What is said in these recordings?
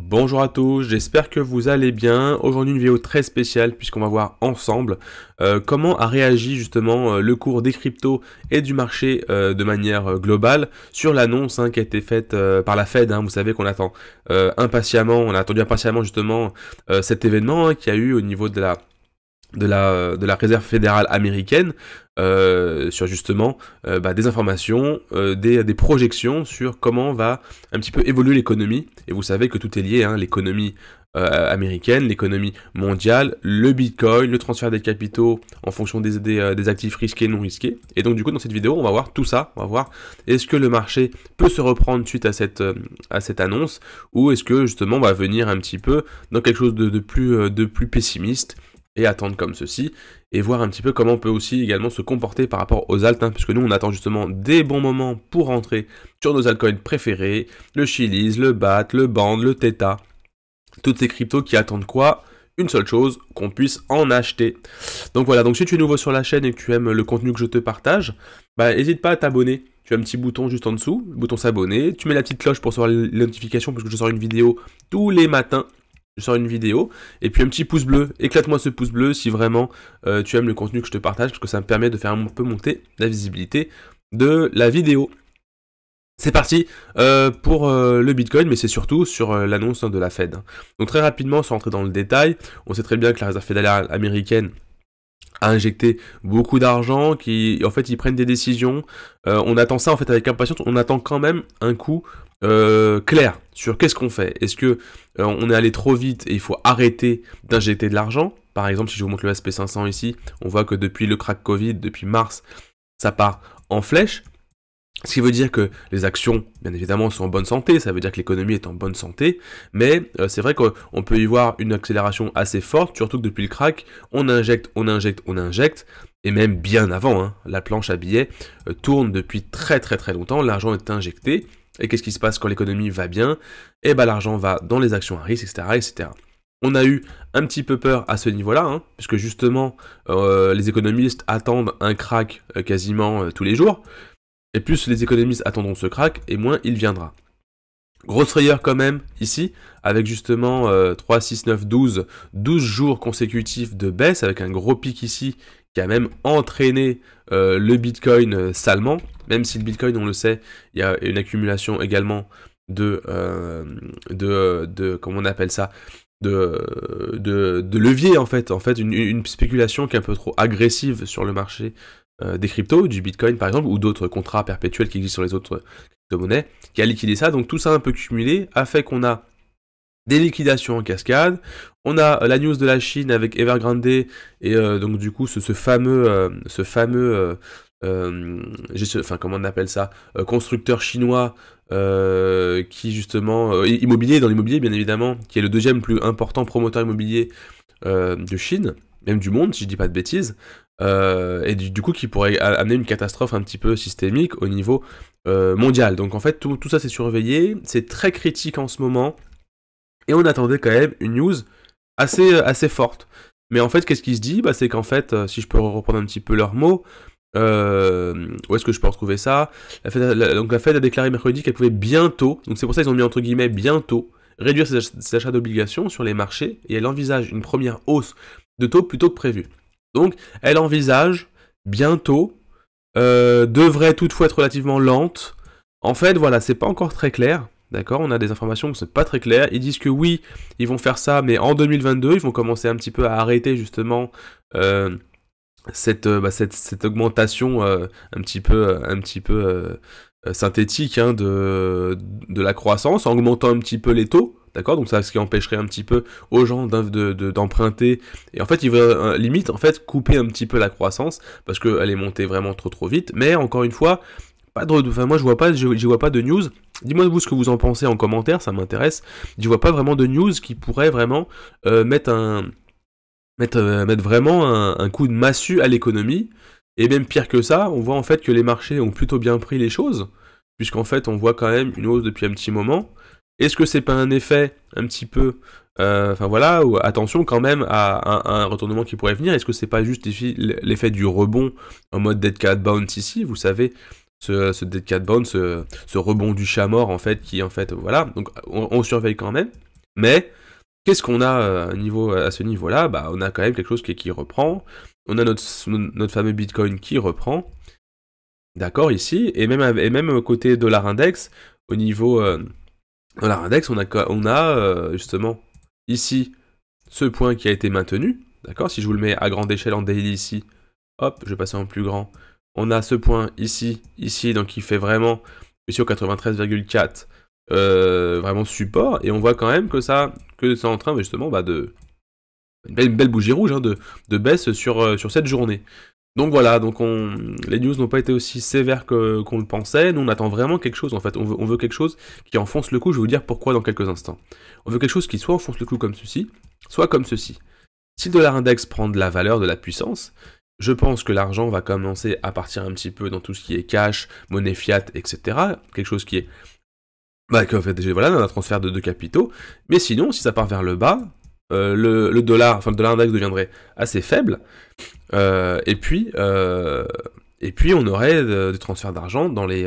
Bonjour à tous, j'espère que vous allez bien. Aujourd'hui une vidéo très spéciale puisqu'on va voir ensemble euh, comment a réagi justement euh, le cours des cryptos et du marché euh, de manière globale sur l'annonce hein, qui a été faite par la Fed. Hein. vous savez qu'on attend impatiemment, on a attendu impatiemment justement cet événement hein, qui a eu au niveau de la de la, réserve fédérale américaine euh, sur justement euh, bah, des informations, euh, des, projections sur comment va un petit peu évoluer l'économie. Et vous savez que tout est lié, hein, l'économie américaine, l'économie mondiale, le Bitcoin, le transfert des capitaux en fonction des, des, actifs risqués et non risqués. Et donc du coup dans cette vidéo on va voir tout ça, on va voir est-ce que le marché peut se reprendre suite à cette, à cette annonce ou est-ce que justement on va venir un petit peu dans quelque chose de plus, de plus pessimiste et attendre comme ceci, et voir un petit peu comment on peut aussi également se comporter par rapport aux altes, hein, puisque nous on attend justement des bons moments pour rentrer sur nos altcoins préférés, le Chiliz, le BAT, le BAND, le TETA, toutes ces cryptos qui attendent quoi une seule chose, qu'on puisse en acheter. Donc voilà, donc si tu es nouveau sur la chaîne et que tu aimes le contenu que je te partage, bah hésite pas à t'abonner. Tu as un petit bouton juste en dessous, bouton s'abonner, tu mets la petite cloche pour recevoir les notifications parce que je sors une vidéo tous les matins je une vidéo, et puis un petit pouce bleu, éclate-moi ce pouce bleu si vraiment euh, tu aimes le contenu que je te partage, parce que ça me permet de faire un peu monter la visibilité de la vidéo. C'est parti euh, pour euh, le Bitcoin, mais c'est surtout sur l'annonce hein, de la Fed. Hein. Donc très rapidement, sans rentrer dans le détail, on sait très bien que la Réserve fédérale américaine a injecté beaucoup d'argent, qui en fait ils prennent des décisions. on attend ça en fait avec impatience, on attend quand même un coup euh, clair sur qu'est-ce qu'on fait. Est-ce que euh, on est allé trop vite et il faut arrêter d'injecter de l'argent Par exemple, si je vous montre le SP500 ici, on voit que depuis le crack Covid, depuis mars, ça part en flèche. Ce qui veut dire que les actions, bien évidemment, sont en bonne santé, ça veut dire que l'économie est en bonne santé, mais euh, c'est vrai qu'on peut y voir une accélération assez forte, surtout que depuis le crack, on injecte, on injecte, on injecte, et même bien avant, hein, la planche à billets tourne depuis très très très longtemps, l'argent est injecté, et qu'est-ce qui se passe quand l'économie va bien Eh bien, ben l'argent va dans les actions à risque, etc., etc. On a eu un petit peu peur à ce niveau-là, hein, puisque justement euh, les économistes attendent un crack euh, quasiment euh, tous les jours. Et plus les économistes attendront ce crack, et moins il viendra. Grosse frayeur quand même ici, avec justement 3, 6, 9, 12, 12 jours consécutifs de baisse, avec un gros pic ici a même entraîné euh, le Bitcoin euh, salement, même si le Bitcoin, on le sait, il y a une accumulation également de, euh, de, de comment on appelle ça, de, de, de, levier en fait, en fait une, spéculation qui est un peu trop agressive sur le marché des cryptos, du Bitcoin par exemple, ou d'autres contrats perpétuels qui existent sur les autres de monnaie qui a liquidé ça. Donc tout ça un peu cumulé a fait qu'on a des liquidations en cascade. On a euh, la news de la Chine avec Evergrande et euh, donc du coup ce, fameux, ce fameux, euh, enfin comment on appelle ça, constructeur chinois qui justement immobilier dans l'immobilier bien évidemment, qui est le deuxième plus important promoteur immobilier de Chine, même du monde si je dis pas de bêtises. et du, coup qui pourrait amener une catastrophe un petit peu systémique au niveau mondial. Donc en fait tout, tout ça c'est surveillé, c'est très critique en ce moment, et on attendait quand même une news assez, euh, assez forte. Mais en fait, qu'est-ce qui se dit bah, C'est qu'en fait, euh, si je peux reprendre un petit peu leurs mots, euh, où est-ce que je peux retrouver ça la Fed, Donc la Fed a déclaré mercredi qu'elle pouvait bientôt, donc c'est pour ça qu'ils ont mis entre guillemets bientôt, réduire ses, achats d'obligations sur les marchés et elle envisage une première hausse de taux plutôt que prévu. Donc elle envisage bientôt, devrait toutefois être relativement lente. En fait, voilà, c'est pas encore très clair. D'accord On a des informations qui ne sont pas très claires. Ils disent que oui, ils vont faire ça, mais en 2022, ils vont commencer un petit peu à arrêter justement euh, euh, bah, cette, cette, augmentation euh, un petit peu, un petit peu synthétique hein, de, la croissance, en augmentant un petit peu les taux. D'accord Donc ça, ce qui empêcherait un petit peu aux gens d'emprunter. et en fait, ils vont limite en fait couper un petit peu la croissance parce qu'elle est montée vraiment trop trop vite. Mais encore une fois, moi je vois pas, j'y vois pas de news. Dis-moi vous ce que vous en pensez en commentaire, ça m'intéresse. je vois pas vraiment de news qui pourrait vraiment euh, mettre un, mettre, euh, mettre vraiment un, coup de massue à l'économie. Et même pire que ça, on voit en fait que les marchés ont plutôt bien pris les choses, puisqu'en fait on voit quand même une hausse depuis un petit moment. Est-ce que c'est pas un effet un petit peu, euh, enfin voilà, ou attention quand même à, un retournement qui pourrait venir Est-ce que c'est pas juste l'effet du rebond en mode dead cat bounce ici Vous savez, ce, Dead Cat Bone, ce, rebond du chat mort, en fait, qui, en fait, voilà. Donc, on, surveille quand même. Mais, qu'est-ce qu'on a à, euh, niveau, euh, à ce niveau-là Bah, on a quand même quelque chose qui, reprend. On a notre, fameux Bitcoin qui reprend. D'accord, ici. Et même, et même côté dollar index, au niveau euh, dollar index, on a, justement ici ce point qui a été maintenu. D'accord Si je vous le mets à grande échelle en daily ici, hop, je vais passer en plus grand. On a ce point ici, ici, donc il fait vraiment, ici au 93,4, vraiment support. Et on voit quand même que ça, que c'est en train justement bah, de... Une belle, bougie rouge hein, de, de, baisse sur, euh, sur cette journée. Donc voilà, donc on, les news n'ont pas été aussi sévères qu'on le pensait. Nous, on attend vraiment quelque chose, en fait. On veut, on veut, quelque chose qui enfonce le coup. Je vais vous dire pourquoi dans quelques instants. On veut quelque chose qui soit enfonce le coup comme ceci, soit comme ceci. Si le dollar index prend de la valeur, de la puissance, je pense que l'argent va commencer à partir un petit peu dans tout ce qui est cash, monnaie fiat, etc. Quelque chose qui est... Bah, en fait, voilà, dans un transfert de, deux capitaux. Mais sinon, si ça part vers le bas, euh, le, dollar, enfin le dollar index deviendrait assez faible. Euh, et puis, euh, et puis on aurait des transferts d'argent dans les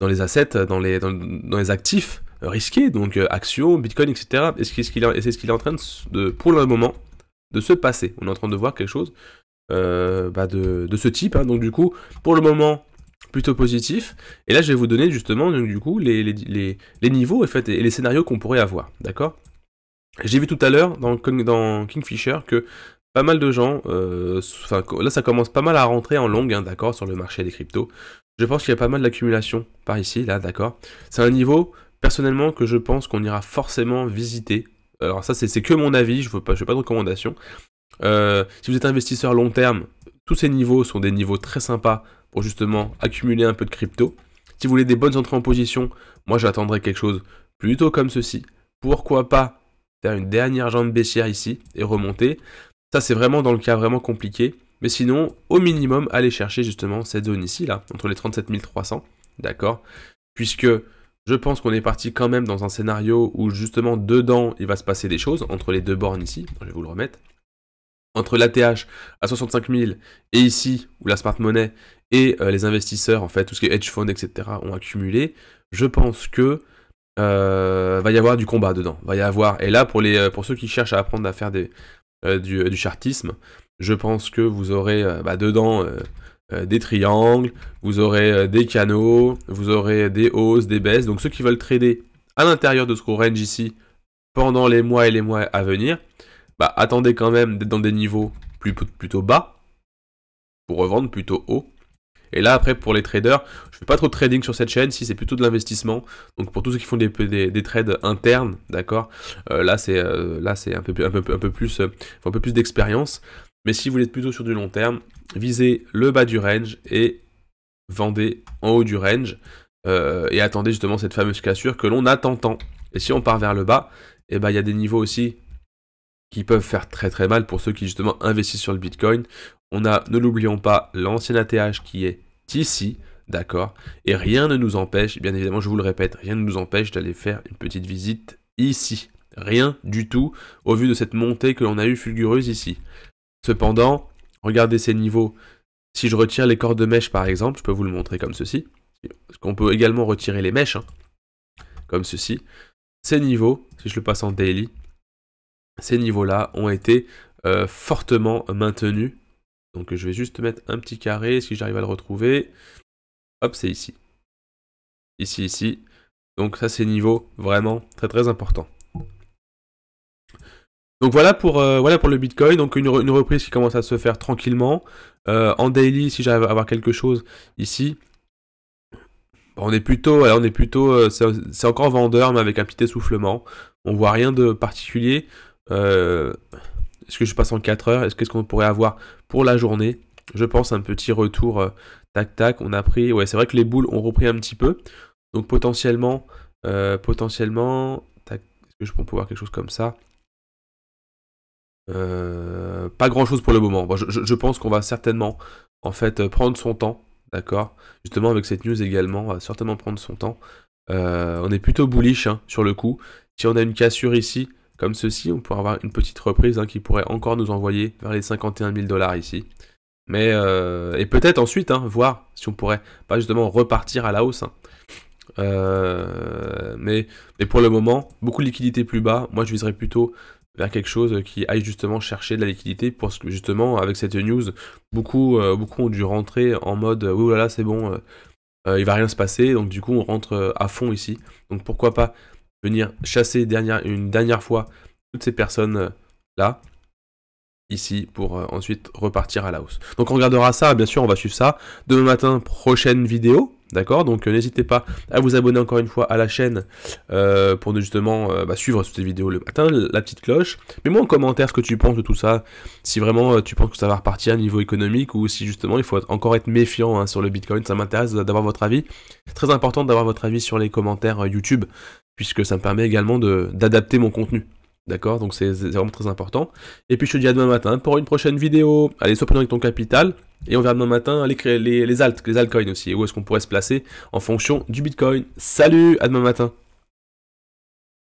dans les assets, dans les dans, les actifs risqués, donc actions, bitcoin, etc. Et c'est ce qu'il est, en train de, pour le moment de se passer. On est en train de voir quelque chose euh, bah, de, ce type. Hein. Donc du coup, pour le moment, plutôt positif. Et là, je vais vous donner justement donc, du coup les, niveaux et, fait, et les scénarios qu'on pourrait avoir. D'accord J'ai vu tout à l'heure dans, dans Kingfisher que pas mal de gens, euh, là ça commence pas mal à rentrer en longue, hein, d'accord, sur le marché des cryptos. Je pense qu'il y a pas mal d'accumulation par ici, là, d'accord. C'est un niveau, personnellement, que je pense qu'on ira forcément visiter. Alors ça, c'est que mon avis, je ne fais pas de recommandation. Euh, si vous êtes investisseur long terme, tous ces niveaux sont des niveaux très sympas pour justement accumuler un peu de crypto. Si vous voulez des bonnes entrées en position, moi j'attendrai quelque chose plutôt comme ceci. Pourquoi pas faire une dernière jambe baissière ici et remonter Ça c'est vraiment dans le cas vraiment compliqué. Mais sinon, au minimum, allez chercher justement cette zone ici, là, entre les 37 300, d'accord Puisque je pense qu'on est parti quand même dans un scénario où justement dedans, il va se passer des choses, entre les deux bornes ici, je vais vous le remettre entre l'ATH à 65 000 et ici, où la smart money et euh, les investisseurs, en fait, tout ce qui est hedge fund, etc., ont accumulé, je pense que euh, va y avoir du combat dedans. Va y avoir. Et là, pour, les, euh, pour ceux qui cherchent à apprendre à faire des, du, chartisme, je pense que vous aurez bah, dedans des triangles, vous aurez des canaux, vous aurez des hausses, des baisses. Donc ceux qui veulent trader à l'intérieur de ce gros range ici pendant les mois et les mois à venir, bah, attendez quand même d'être dans des niveaux plutôt bas pour revendre plutôt haut. Et là, après, pour les traders, je fais pas trop de trading sur cette chaîne, si c'est plutôt de l'investissement. Donc, pour tous ceux qui font des, des, trades internes, d'accord, euh, euh, là, c'est un peu, un peu, un peu plus, euh, plus d'expérience. Mais si vous êtes plutôt sur du long terme, visez le bas du range et vendez en haut du range. et attendez justement cette fameuse cassure que l'on attend tant. Et si on part vers le bas, et eh ben, il y a des niveaux aussi qui peuvent faire très très mal pour ceux qui justement investissent sur le Bitcoin. On a, ne l'oublions pas, l'ancien ATH qui est ici, d'accord Et rien ne nous empêche, bien évidemment, je vous le répète, rien ne nous empêche d'aller faire une petite visite ici. Rien du tout au vu de cette montée que l'on a eue fulgureuse ici. Cependant, regardez ces niveaux. Si je retire les cordes de mèche par exemple, je peux vous le montrer comme ceci. Parce qu'on peut également retirer les mèches, hein. comme ceci. Ces niveaux, si je le passe en daily, ces niveaux-là ont été euh, fortement maintenus. Donc je vais juste mettre un petit carré, si j'arrive à le retrouver. Hop, c'est ici. Ici, ici. Donc ça, c'est niveau vraiment très très important. Donc voilà pour, euh, voilà pour le Bitcoin, donc une, reprise qui commence à se faire tranquillement. Euh, en daily, si j'arrive à avoir quelque chose ici, on est plutôt, on est plutôt, c'est encore vendeur, mais avec un petit essoufflement. On voit rien de particulier. Euh, est-ce que je passe en 4 heures Est-ce qu'est-ce qu'on pourrait avoir pour la journée Je pense un petit retour euh, tac tac. On a pris, ouais, c'est vrai que les boules ont repris un petit peu. Donc potentiellement, euh, potentiellement, est-ce que je peux voir quelque chose comme ça Pas grand chose pour le moment. je, pense qu'on va certainement, en fait, prendre son temps, d'accord Justement avec cette news également, on va certainement prendre son temps. on est plutôt bullish hein, sur le coup. Si on a une cassure ici, comme ceci, on pourrait avoir une petite reprise hein, qui pourrait encore nous envoyer vers les 51 000 dollars ici. Mais euh, et peut-être ensuite, hein, voir si on pourrait pas justement repartir à la hausse. Hein. Euh, mais, mais, pour le moment, beaucoup de liquidités plus bas. Moi, je viserais plutôt vers quelque chose qui aille justement chercher de la liquidité parce que justement avec cette news, beaucoup, euh, beaucoup ont dû rentrer en mode oui oh là là c'est bon, il va rien se passer donc du coup on rentre à fond ici. Donc pourquoi pas venir chasser une dernière fois toutes ces personnes-là, euh, ici, pour euh, ensuite repartir à la hausse. Donc on regardera ça, bien sûr, on va suivre ça. Demain matin, prochaine vidéo, D'accord Donc euh, n'hésitez pas à vous abonner encore une fois à la chaîne euh, pour justement bah, suivre toutes ces vidéos le matin, la petite cloche. Mets-moi en commentaire ce que tu penses de tout ça, si vraiment tu penses que ça va repartir à niveau économique ou si justement il faut encore être méfiant hein, sur le Bitcoin. Ça m'intéresse d'avoir votre avis. C'est très important d'avoir votre avis sur les commentaires YouTube puisque ça me permet également d'adapter mon contenu. D'accord Donc c'est vraiment très important. Et puis je te dis à demain matin pour une prochaine vidéo. Allez, sois prudent avec ton capital. Et on verra demain matin les, les, les, les altcoins aussi. où est-ce qu'on pourrait se placer en fonction du Bitcoin. Salut, à demain matin.